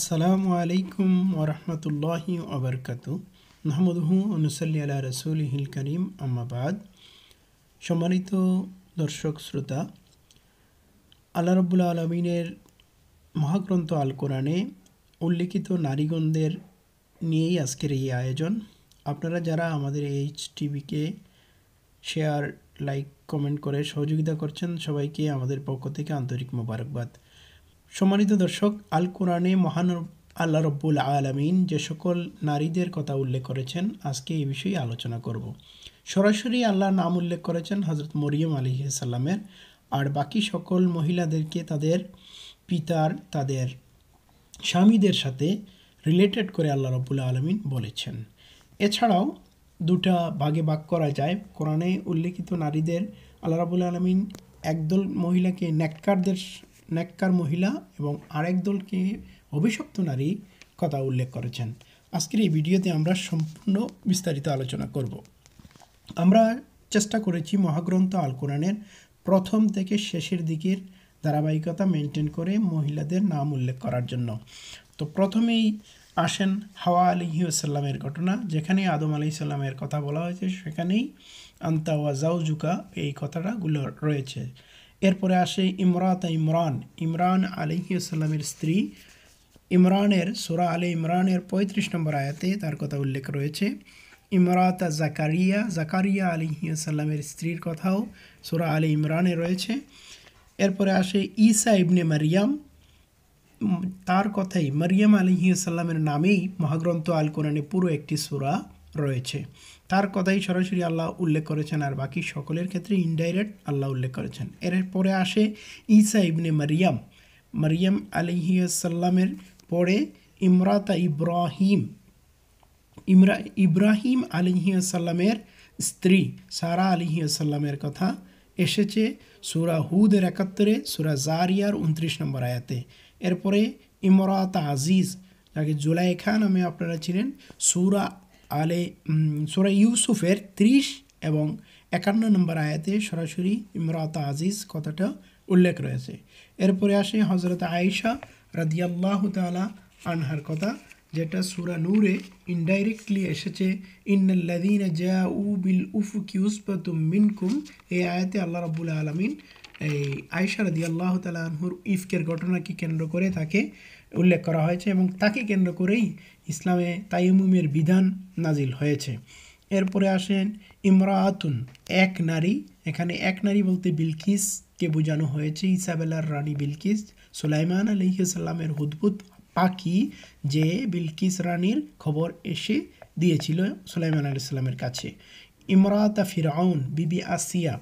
আসসালামু আলাইকুম ওরহমতুল্লাহি ওবরকাত মাহমুদহু অনুসল্লি আলা রসুল হিল করিম আম্মাবাদ সম্মানিত দর্শক শ্রোতা আল্লাহ রব্বুল আলমিনের মহাগ্রন্থ আল কোরআনে উল্লিখিত নারীগণদের নিয়েই আজকের এই আয়োজন আপনারা যারা আমাদের এইচ টিভিকে শেয়ার লাইক কমেন্ট করে সহযোগিতা করছেন সবাইকে আমাদের পক্ষ থেকে আন্তরিক মোবারকবাদ সম্মানিত দর্শক আল কোরআনে মহান আল্লাহ রব্বুল আলমিন যে সকল নারীদের কথা উল্লেখ করেছেন আজকে এই বিষয়ে আলোচনা করব সরাসরি আল্লাহ নাম উল্লেখ করেছেন হজরত মরিয়ম আলিহাসাল্লামের আর বাকি সকল মহিলাদেরকে তাদের পিতার তাদের স্বামীদের সাথে রিলেটেড করে আল্লাহ রব্বুল আলমিন বলেছেন এছাড়াও দুটা ভাগে ভাগ করা যায় কোরআনে উল্লেখিত নারীদের আল্লাহ রবুল আলমিন একদল মহিলাকে নেককারদের নেককার মহিলা এবং আরেক দলকে অভিশপ্ত নারী কথা উল্লেখ করেছেন আজকের এই ভিডিওতে আমরা সম্পূর্ণ বিস্তারিত আলোচনা করব আমরা চেষ্টা করেছি মহাগ্রন্থ আল কোরআনের প্রথম থেকে শেষের দিকের ধারাবাহিকতা মেনটেন করে মহিলাদের নাম উল্লেখ করার জন্য তো প্রথমেই আসেন হাওয়া আলিহিউসাল্লামের ঘটনা যেখানে আদম আলি সাল্লামের কথা বলা হয়েছে সেখানেই আন্তা ওয়া জাউজুকা এই কথাটাগুলো রয়েছে এরপরে আসে ইমরাত ইমরান ইমরান আলিহিসাল্লামের স্ত্রী ইমরানের সোরা আলে ইমরানের পঁয়ত্রিশ নম্বর আয়াতে তার কথা উল্লেখ রয়েছে ইমরাতা জাকারিয়া জাকারিয়া আলিহিসাল্লামের স্ত্রীর কথাও সুরা আলী ইমরানে রয়েছে এরপরে আসে ঈসা ইবনে মারিয়াম তার কথাই মারিয়াম আলিহিসাল্লামের নামেই মহাগ্রন্থ আল কোরআনে পুরো একটি সুরা রয়েছে তার কথাই সরাসরি আল্লাহ উল্লেখ করেছেন আর বাকি সকলের ক্ষেত্রে ইনডাইরেক্ট আল্লাহ উল্লেখ করেছেন এর পরে আসে ইসা ইবনে মারিয়াম মারিয়াম আলিহিয়াসাল্লামের পরে ইমরাতা ইব্রাহিম ইমরা ইব্রাহিম আলিহিয়াসাল্লামের স্ত্রী সারা আলিহিয়াসাল্লামের কথা এসেছে সুরা হুদের একাত্তরে সুরা জারিয়ার উনত্রিশ নম্বর আয়াতে এরপরে ইমরাত আজিজ যাকে খান নামে আপনারা ছিলেন সুরা আলে সোরা ইউসুফের ত্রিশ এবং একান্ন নম্বর আয়াতে সরাসরি ইমরাত আজিজ কথাটা উল্লেখ রয়েছে এরপরে আসে হজরত আয়েশা রাদিয়াল্লাহ তালা আনহার কথা যেটা সুরা নূরে ইনডাইরেক্টলি এসেছে ইন্নাল্লাদিন জা উ বিল উফ উসপাতুম মিনকুম এই আয়াতে আল্লাহ রাবুল আলমিন এই আয়েশা রাদিয়াল্লাহ তালা আনহুর ইফকের ঘটনাকে কেন্দ্র করে থাকে উল্লেখ করা হয়েছে এবং তাকে কেন্দ্র করেই ইসলামে তাইমুমের বিধান নাজিল হয়েছে এরপরে আসেন ইমরাতুন এক নারী এখানে এক নারী বলতে বিলকিসকে বোঝানো হয়েছে ইসাবেলার রানী বিলকিস সুলাইমান আলহিসাল্লামের হুদবুদ পাখি যে বিলকিস রানীর খবর এসে দিয়েছিল সুলাইমান আলাইসাল্লামের কাছে ইমরাতা ফিরাউন বিবি আসিয়া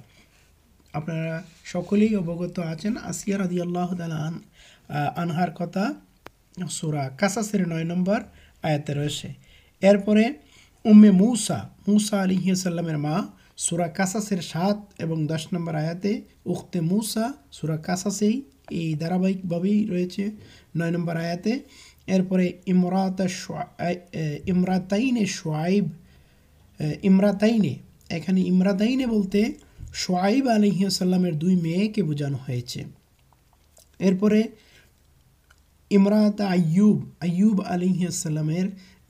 আপনারা সকলেই অবগত আছেন আসিয়া রাদিয়াল্লাহ তালা আনহার কথা সুরা কাসাসের নয় নম্বর আয়াতে রয়েছে এরপরে উম্মে মৌসা মৌসা আলিহাসাল্লামের মা সুরা কাসাসের সাত এবং দশ নম্বর আয়াতে উখতে মৌসা সুরা কাসাসেই এই ধারাবাহিকভাবেই রয়েছে নয় নম্বর আয়াতে এরপরে ইমরাতা ইমরাতাইনে সোয়াইব ইমরাতাইনে এখানে ইমরাতাইনে বলতে সোয়াইব আলহিহাসাল্লামের দুই মেয়েকে বোঝানো হয়েছে এরপরে ইমরাত আয়ুব আয়ুব আলিহাসাল্লামের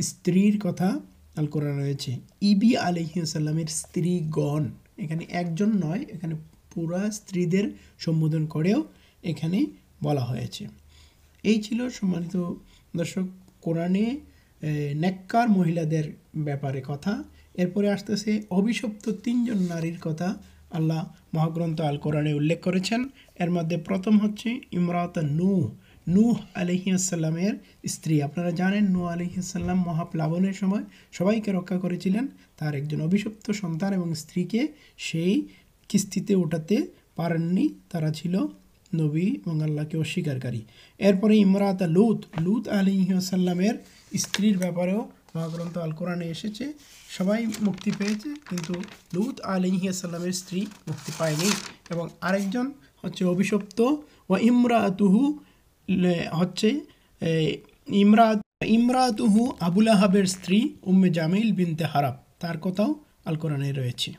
স্ত্রীর কথা আল করা রয়েছে ইবি আলিহাসাল্লামের স্ত্রীগণ এখানে একজন নয় এখানে পুরা স্ত্রীদের সম্বোধন করেও এখানে বলা হয়েছে এই ছিল সম্মানিত দর্শক কোরআনে নেককার মহিলাদের ব্যাপারে কথা এরপরে আসতেছে অভিশপ্ত তিনজন নারীর কথা আল্লাহ মহাগ্রন্থ আল কোরআনে উল্লেখ করেছেন এর মধ্যে প্রথম হচ্ছে ইমরাত নূহ নূহ আলহিয়াসাল্লামের স্ত্রী আপনারা জানেন নূ আলহিয়াসাল্লাম মহাপ্লাবনের সময় সবাইকে রক্ষা করেছিলেন তার একজন অভিশপ্ত সন্তান এবং স্ত্রীকে সেই কিস্তিতে ওঠাতে পারেননি তারা ছিল নবী এবং আল্লাহকে অস্বীকারকারী এরপরে ইমরাত লুত লুত আলিহাসাল্লামের স্ত্রীর ব্যাপারেও মহাগ্রন্থ আল কোরআনে এসেছে সবাই মুক্তি পেয়েছে কিন্তু লুত আলিহাসাল্লামের স্ত্রী মুক্তি পায়নি এবং আরেকজন হচ্ছে অভিশপ্ত ও ইমরা তুহু হচ্ছে ইমরাত ইমরাতুহু আবুল আহাবের স্ত্রী উম্মে জামিল বিনতে হারাব তার কথাও আল কোরআনে রয়েছে